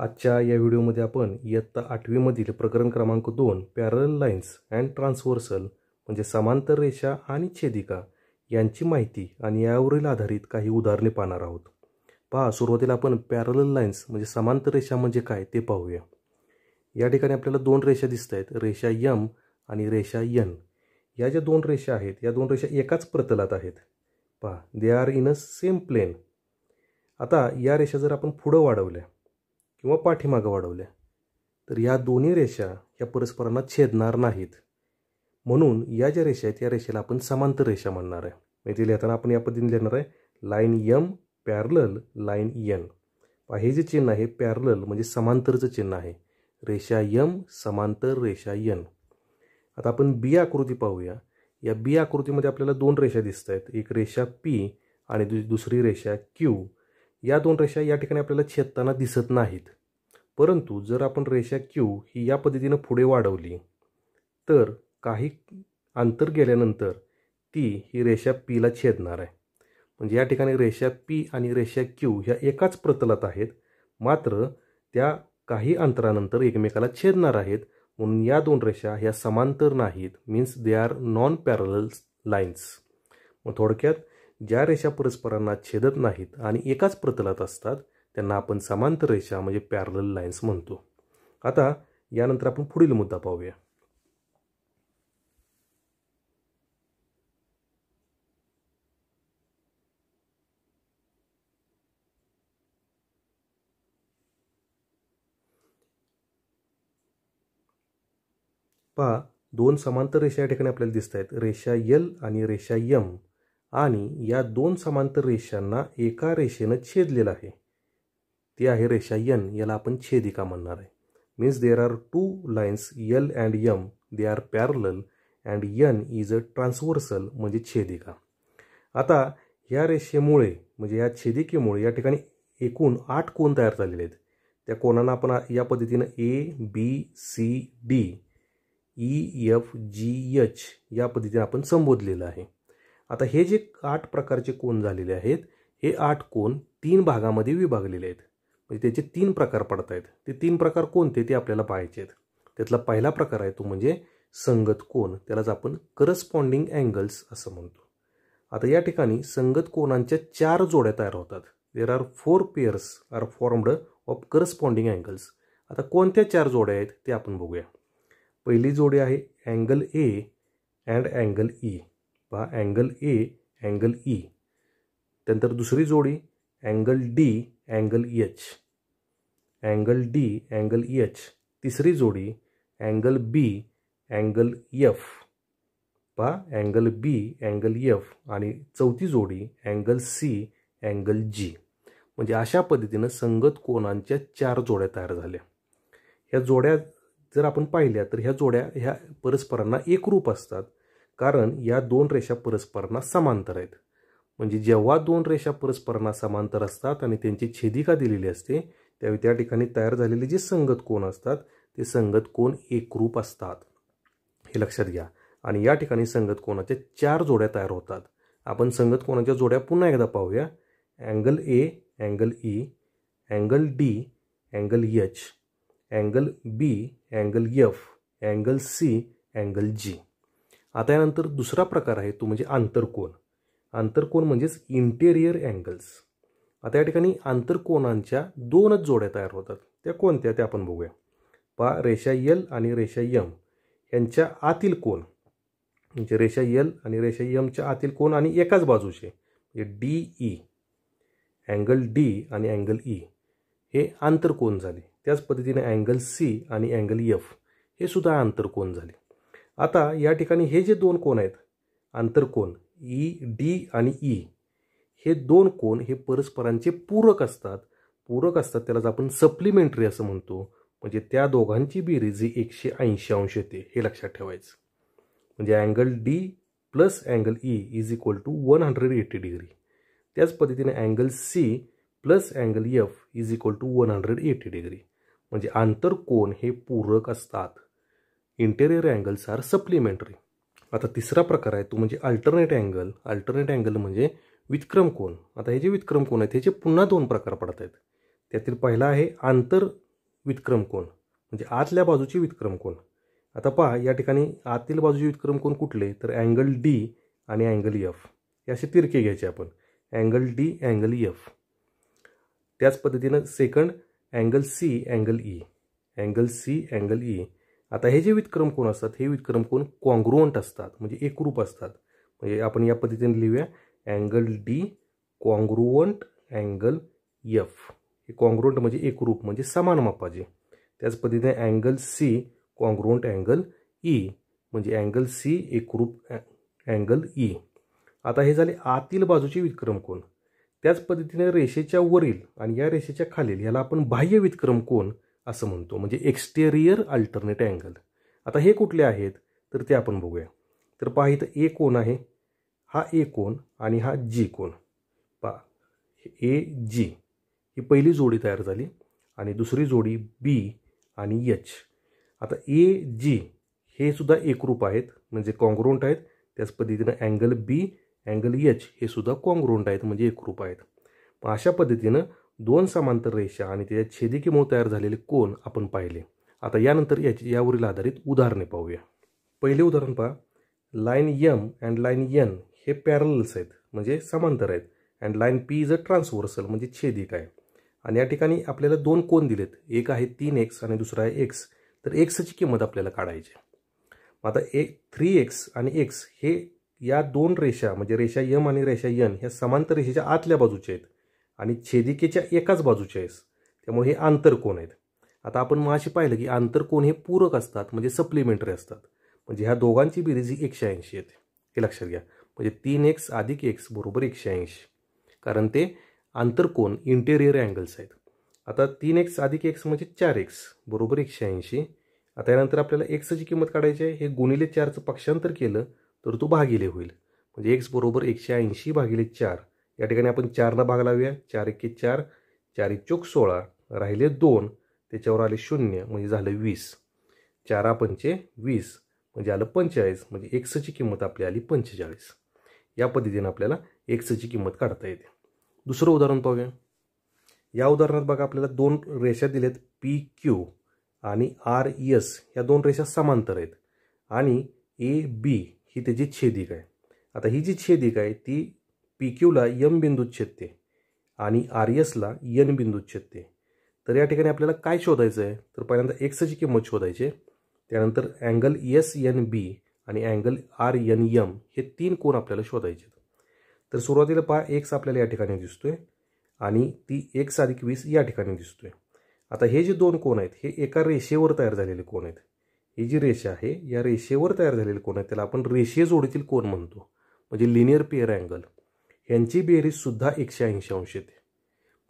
आजच्या या व्हिडिओमध्ये आपण इयत्ता आठवीमधील प्रकरण क्रमांक दोन पॅरल लाईन्स अँड ट्रान्सव्हर्सल म्हणजे समांतर रेषा आणि छेदिका यांची माहिती आणि यावरील आधारित काही उदाहरणे पाहणार आहोत पहा सुरुवातीला आपण पॅरल लाईन्स म्हणजे समांतर रेषा म्हणजे काय ते पाहूया या ठिकाणी आपल्याला दोन रेषा दिसत आहेत रेषा यम आणि रेषा यन या ज्या दोन रेषा आहेत या दोन रेषा एकाच प्रतलात आहेत पहा they are in a same plane आता या रेषा जर आपण पुढं वाढवल्या किंवा पाठीमागं वाढवल्या तर या दोन्ही रेषा या परस्परांना छेदणार नाहीत म्हणून या ज्या रेषा आहेत या रेषेला आपण समांतर रेषा म्हणणार आहे म्हणजे ते लिहिताना आपण या पद्धतीने लिहिणार आहे line M parallel line N हे जे चिन्ह आहे पॅरलल म्हणजे समांतरचं चिन्ह आहे रेषा यम समांतर रेषा यन आता आपण बी आकृती पाहूया या बी आकृतीमध्ये आपल्याला दोन रेषा दिसत आहेत एक रेषा पी आणि दुसरी रेषा क्यू या दोन रेषा या ठिकाणी आपल्याला छेदताना दिसत नाहीत परंतु जर आपण रेषा क्यू ही या पद्धतीनं पुढे वाढवली तर काही अंतर गेल्यानंतर ती ही रेषा पीला छेदणार आहे म्हणजे या ठिकाणी रेषा पी आणि रेषा क्यू ह्या एकाच प्रतलात आहेत मात्र त्या काही अंतरानंतर एकमेकाला छेदणार आहेत म्हणून या दोन रेषा ह्या समांतर नाहीत means they are non parallel lines मग थोडक्यात ज्या रेषा परस्परांना छेदत नाहीत आणि एकाच प्रतलात असतात त्यांना आपण समांतर रेषा म्हणजे पॅरल लाईन्स म्हणतो आता यानंतर आपण पुढील मुद्दा पाहूया पहा दोन समांतर रेषा या ठिकाणी आपल्याला दिसत आहेत रेषा यल आणि रेषा यम आणि या दोन समांतर रेषांना एका रेषेनं छेदलेलं आहे ती आहे रेषा यन याला आपण छेदिका म्हणणार आहे means there are two lines L and M they are parallel and N is a transversal म्हणजे छेदिका आता ह्या रेषेमुळे म्हणजे या छेदिकेमुळे या ठिकाणी एकूण आठ कोण तयार झालेले आहेत त्या कोणांना आपण या पद्धतीनं A B C D E F G H या पद्धतीने आपण संबोधलेलं आहे आता हे जे आठ प्रकारचे कोण झालेले आहेत हे आठ कोण तीन भागामध्ये विभागलेले आहेत म्हणजे त्याचे तीन प्रकार पडत आहेत ते तीन प्रकार कोणते ते आपल्याला पाहायचे आहेत त्यातला पहिला प्रकार आहे तो म्हणजे संगत कोण त्यालाच आपण करस्पॉन्डिंग अँगल्स असं म्हणतो आता या ठिकाणी संगत कोणांच्या चार जोड्या तयार होतात there are four pairs are formed of corresponding angles आता कोणत्या चार जोड्या आहेत ते आपण बघूया पहिली जोडी आहे angle A and angle E पहा अँगल ए अँगल ई त्यानंतर दुसरी जोडी angle D angle H e angle D angle H e तिसरी जोडी अँगल बी अँगल यफ पा अँगल बी अँगल एफ आणि चौथी जोडी अँगल सी अँगल जी म्हणजे अशा पद्धतीनं संगत कोणांच्या चार जोड्या तयार झाल्या ह्या जोड्या जर आपण पाहिल्या तर ह्या जोड्या ह्या परस्परांना एकरूप असतात कारण या दोन रेषा परस्परांना समांतर आहेत म्हणजे जेव्हा दोन रेषा परस्परांना समांतर असतात आणि त्यांची छेदिका दिलेली असते त्यावेळी त्या ठिकाणी तयार झालेले जे संगत कोण असतात ते संगत कोण एकरूप असतात हे लक्षात घ्या आणि या ठिकाणी संगत कोणाच्या चार जोड्या तयार होतात आपण संगत कोणाच्या जोड्या पुन्हा एकदा पाहूया angle A angle E angle D angle H angle B angle F angle C angle G आता यानंतर दुसरा प्रकार आहे तो म्हणजे आंतरकोण आंतरकोन म्हणजेच इंटेरियर अँगल्स आता या ठिकाणी आंतरकोनांच्या दोनच जोड्या तयार होतात त्या कोणत्या त्या आपण बघूया पा रेषा यल आणि रेषा यम यांच्या आतील कोण म्हणजे रेषा यल आणि रेषा यमच्या आतील कोण आणि एकाच बाजूचे म्हणजे डी ई अँगल डी आणि अँगल ई e. हे आंतरकोन झाले त्याच पद्धतीने अँगल सी आणि अँगल यफ हे सुद्धा आंतरकोन झाले आता या ठिकाणी हे जे दोन कोण आहेत आंतरकोन ई डी आणि ई हे दोन कोण हे परस्परांचे पूरक असतात पूरक असतात त्यालाच आपण सप्लिमेंटरी असं म्हणतो म्हणजे त्या दोघांची बेरीज ही एकशे ऐंशी अंश येते हे लक्षात ठेवायचं म्हणजे angle D plus angle E is equal to one hundred eighty degree त्याच पद्धतीने angle C plus angle F is equal to one hundred eighty degree म्हणजे आंतर कोण हे पूरक असतात इंटेरियर अँगल्स आर सप्लिमेंटरी आता तिसरा प्रकार आहे तो म्हणजे अल्टरनेट अँगल अल्टरनेट अँगल म्हणजे विक्रम कोण आता हे जे विक्रम कोण आहेत ह्याचे पुन्हा दोन प्रकार पडत आहेत त्यातील पहिला आहे आंतर विक्रम कोण म्हणजे आतल्या बाजूचे विक्रम कोण आता पहा या ठिकाणी आतील बाजूचे विक्रम कोण कुठले तर अँगल डी आणि अँगल एफ हे असे तिरके घ्यायचे आपण अँगल डी अँगल एफ त्याच पद्धतीनं second angle C angle E angle C angle E आता हे जे विक्रम कोण असतात हे विक्रम कोण कॉंग्रुवंट असतात म्हणजे एकरूप असतात म्हणजे आपण या पद्धतीने लिहूया angle D congruent angle F हे कॉंग्रुवंट म्हणजे एकरूप म्हणजे समान मापाचे त्याच पद्धतीने angle C congruent angle E म्हणजे अँगल सी एकरूप अँगल ई आता हे झाले आतील बाजूचे विक्रम कोण त्याच पद्धतीने रेषेच्या वरील आणि या रेषेच्या खालील याला आपण बाह्य विक्रम कोण असं म्हणतो म्हणजे एक्स्टेरियर अल्टरनेट अँगल आता हे कुठले आहेत तर ते आपण बघूया तर पहा इथं ए कोण आहे हा ए कोण आणि हा जी कोण पा ए जी ही पहिली जोडी तयार झाली आणि दुसरी जोडी बी आणि एच आता ए जी हे सुद्धा एकरूप आहेत म्हणजे कॉन्ग्रोंट आहेत त्याच पद्धतीनं अँगल बी अँगल एच हे सुद्धा कॉन्ग्रोंट आहेत म्हणजे एकरूप आहेत पण अशा पद्धतीनं दोन समांतर रेषा आणि त्याच्या छेदिकेमुळे तयार झालेले कोण आपण पाहिले आता यानंतर याची यावरील आधारित उदाहरणे पाहूया पहिले उदाहरण पहा line M and line N हे पॅरल्स आहेत म्हणजे समांतर आहेत and line P is a transversal म्हणजे छेदिक आहे आणि या ठिकाणी आपल्याला दोन कोण दिलेत एक आहे तीन एक्स आणि दुसरा आहे एक्स तर एक्सची किंमत आपल्याला काढायची मग आता ए थ्री एक्स आणि एक्स हे या दोन रेषा म्हणजे रेषा यम आणि रेषा यन ह्या समांतर रेषेच्या आतल्या बाजूचे आहेत आणि छेदिकेच्या एकाच बाजूचे आहेस त्यामुळे हे आंतरकोन आहेत आता आपण अशी पाहिलं की आंतरकोण हे पूरक असतात म्हणजे सप्लिमेंटरी असतात म्हणजे ह्या दोघांची बेरीज ही एकशे ऐंशी येते हे लक्षात घ्या म्हणजे तीन एक्स अधिक एक्स बरोबर एकशे ऐंशी कारण ते आंतरकोण इंटेरियर अँगल्स आहेत आता तीन एक्स अधिक एक्स म्हणजे चार एक्स बरोबर एकशे ऐंशी आता यानंतर आपल्याला एक्सची किंमत काढायची आहे हे गुणिले चारचं पक्षांतर केलं तर तो भागिले होईल म्हणजे एक्स बरोबर एकशे ऐंशी भागिले चार या ठिकाणी आपण चारनं भाग लावूया चार एक चार चार एक चोक सोळा राहिले दोन त्याच्यावर आले शून्य म्हणजे झालं वीस चारा पंचे वीस म्हणजे आलं पंचेचाळीस म्हणजे एकसची किंमत आपली आली पंचेचाळीस या पद्धतीने आपल्याला एक्सची किंमत काढता येते दुसरं उदाहरण पाहूया या उदाहरणात बघा आपल्याला दोन रेषा दिल्यात पी क्यू आणि आर एस या दोन रेषा समांतर आहेत आणि ए बी ही त्याची छेदिक आहे आता ही जी छेदिक आहे ती पी क्यूला यम बिंदूत छेदते आणि आर एसला यन बिंदूत छेदते तर या ठिकाणी आपल्याला काय शोधायचं आहे तर पहिल्यांदा एक्सची किंमत शोधायची त्यानंतर अँगल एस एन बी आणि अँगल आर एन यम हे तीन कोण आपल्याला शोधायचे तर सुरुवातीला पहा एक्स आपल्याला या ठिकाणी दिसतोय आणि ती एक्स अधिक वीस या ठिकाणी दिसतोय आता हे जे दोन कोण आहेत हे एका रेषेवर तयार झालेले कोण आहेत ही जी रेषा आहे या रेषेवर तयार झालेले कोण आहेत त्याला आपण रेषे जोडीतील कोण म्हणतो म्हणजे लिनियर पेअर अँगल ह्यांची बेरीजसुद्धा एकशे ऐंशी अंश येते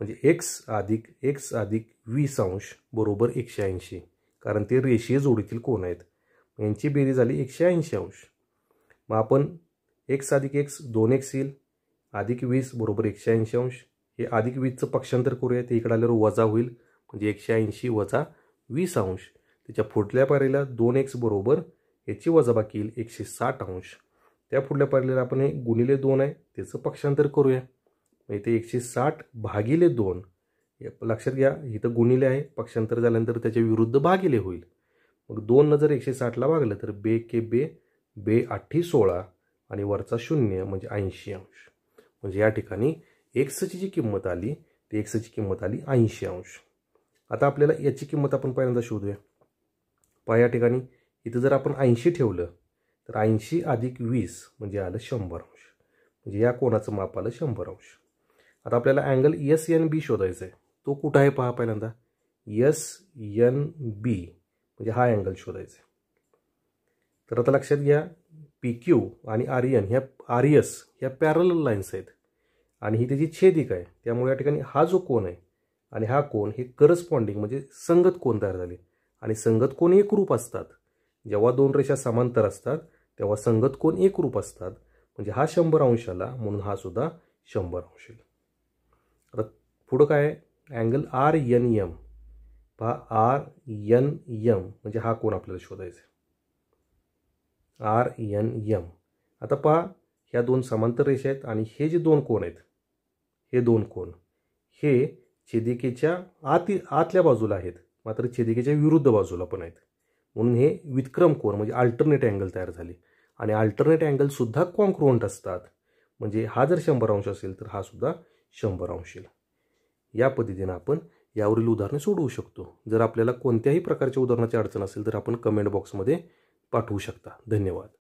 म्हणजे एक्स अधिक एक्स अधिक वीस अंश बरोबर एकशे ऐंशी कारण ते रेषीय जोडीतील कोण आहेत यांची बेरीज झाली एकशे ऐंशी अंश मग आपण एक्स अधिक एक्स दोन एक्स येईल अधिक वीस बरोबर एकशे ऐंशी अंश हे अधिक वीसचं पक्षांतर करूया ते इकडे आल्यावर वजा होईल म्हणजे एकशे ऐंशी वजा वीस अंश त्याच्या फुटल्या पारीला दोन एक्स बरोबर याची वजाबाकी येईल एकशे साठ अंश त्या पुढल्या पाहिलेलं आपण हे गुणिले दोन आहे त्याचं पक्षांतर करूया इथे एकशे साठ भागिले दोन लक्षात घ्या इथं गुणिले आहे पक्षांतर झाल्यानंतर त्याच्या विरुद्ध भागिले होईल मग दोननं जर एकशे साठला भागलं तर बे के बे बे आठी सोळा आणि वरचा शून्य म्हणजे ऐंशी अंश म्हणजे या ठिकाणी एक्सची जी किंमत आली ती एक्सची किंमत आली ऐंशी अंश आता आपल्याला याची किंमत आपण पहिल्यांदा शोधूया पहा या ठिकाणी इथं जर आपण ऐंशी ठेवलं तर ऐंशी अधिक वीस म्हणजे आलं शंभर अंश म्हणजे या कोणाचं माप आलं शंभर अंश आता आपल्याला अँगल यस एन बी शोधायचा आहे तो कुठं आहे पहा पहिल्यांदा यस एन बी म्हणजे हा अँगल शोधायचा आहे तर आता लक्षात घ्या पी क्यू आणि आर्यन e ह्या आर्यस e ह्या पॅरल लाईन्स आहेत आणि ही त्याची छेदिक आहे त्यामुळे या ठिकाणी हा जो कोण आहे आणि हा कोण हे करस्पॉन्डिंग म्हणजे संगत कोण तयार झाले आणि संगत कोण एकरूप असतात जेव्हा दोन रेषा समांतर असतात तेव्हा संगत कोण एक रूप असतात म्हणजे हा शंभर अंशाला म्हणून हा सुद्धा शंभर अंश आता पुढं काय अँगल आर एन यम पहा आर एन यम म्हणजे हा कोण आपल्याला शोधायचा आर एन यम आता पहा ह्या दोन समांतर रेषा आहेत आणि हे जे दोन कोण आहेत हे दोन कोण हे छेदिकेच्या आत आतल्या बाजूला आहेत मात्र छेदिकेच्या विरुद्ध बाजूला पण आहेत म्हणून हे विक्रम कोर म्हणजे अल्टरनेट अँगल तयार झाले आणि अल्टरनेट अँगलसुद्धा कॉन्क्रोंट असतात म्हणजे हा जर शंभर अंश असेल तर हा सुद्धा शंभर अंश या पद्धतीनं आपण यावरील उदाहरणे सोडवू शकतो जर आपल्याला कोणत्याही प्रकारच्या उदाहरणाची अडचण असेल तर आपण कमेंट बॉक्समध्ये पाठवू शकता धन्यवाद